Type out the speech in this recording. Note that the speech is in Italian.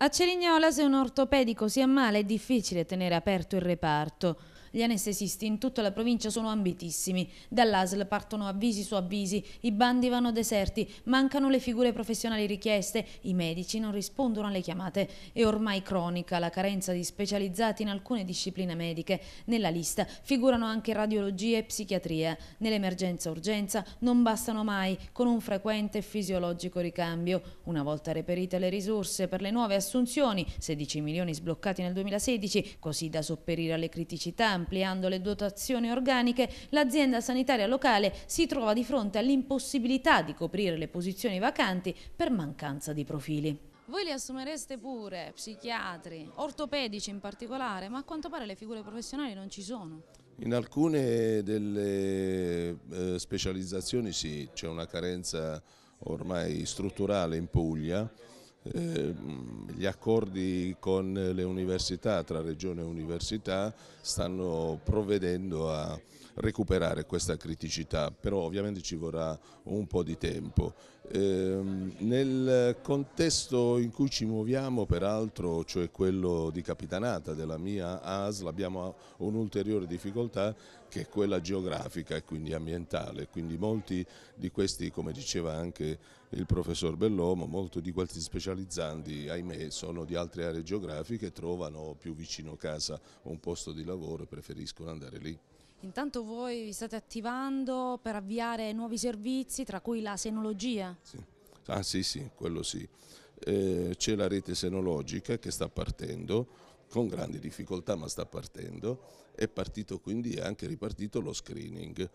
A Cerignola se un ortopedico si ammala è difficile tenere aperto il reparto. Gli anestesisti in tutta la provincia sono ambitissimi. Dall'ASL partono avvisi su avvisi, i bandi vanno deserti, mancano le figure professionali richieste, i medici non rispondono alle chiamate. È ormai cronica la carenza di specializzati in alcune discipline mediche. Nella lista figurano anche radiologia e psichiatria. Nell'emergenza-urgenza non bastano mai, con un frequente e fisiologico ricambio. Una volta reperite le risorse per le nuove assunzioni, assunzioni, 16 milioni sbloccati nel 2016, così da sopperire alle criticità ampliando le dotazioni organiche, l'azienda sanitaria locale si trova di fronte all'impossibilità di coprire le posizioni vacanti per mancanza di profili. Voi li assumereste pure, psichiatri, ortopedici in particolare, ma a quanto pare le figure professionali non ci sono. In alcune delle eh, specializzazioni sì, c'è una carenza ormai strutturale in Puglia, Ehm, gli accordi con le università, tra regione e università, stanno provvedendo a recuperare questa criticità, però ovviamente ci vorrà un po' di tempo. Ehm, nel contesto in cui ci muoviamo, peraltro, cioè quello di capitanata della mia ASL, abbiamo un'ulteriore difficoltà che è quella geografica e quindi ambientale, quindi molti di questi, come diceva anche il professor Bellomo, molti di questi specializzanti, ahimè, sono di altre aree geografiche, trovano più vicino casa un posto di lavoro e preferiscono andare lì. Intanto voi vi state attivando per avviare nuovi servizi, tra cui la senologia? Sì. Ah sì, sì, quello sì. Eh, C'è la rete senologica che sta partendo, con grandi difficoltà ma sta partendo, è partito quindi anche ripartito lo screening